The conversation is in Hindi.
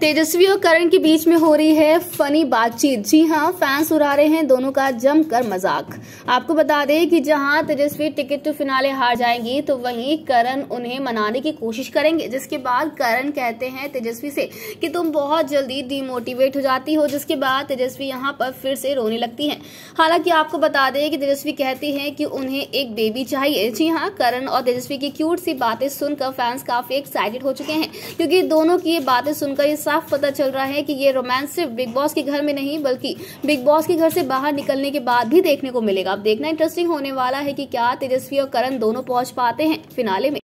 तेजस्वी और करण के बीच में हो रही है फनी बातचीत जी हाँ फैंस उड़ा रहे हैं दोनों का जमकर मजाक आपको बता दें कि जहां तेजस्वी टिकट टू फिनाले हार जाएंगी तो वहीं करण उन्हें मनाने की कोशिश करेंगे जिसके बाद करण कहते हैं तेजस्वी से कि तुम बहुत जल्दी डिमोटिवेट हो जाती हो जिसके बाद तेजस्वी यहाँ पर फिर से रोने लगती है हालांकि आपको बता दें कि तेजस्वी कहती है कि उन्हें एक बेबी चाहिए जी हाँ करण और तेजस्वी की क्यूट सी बातें सुनकर फैंस काफी एक्साइटेड हो चुके हैं क्योंकि दोनों की ये बातें सुनकर ये साफ पता चल रहा है कि ये रोमांस सिर्फ बिग बॉस के घर में नहीं बल्कि बिग बॉस के घर से बाहर निकलने के बाद भी देखने को मिलेगा अब देखना इंटरेस्टिंग होने वाला है कि क्या तेजस्वी और करण दोनों पहुंच पाते हैं फिनाले में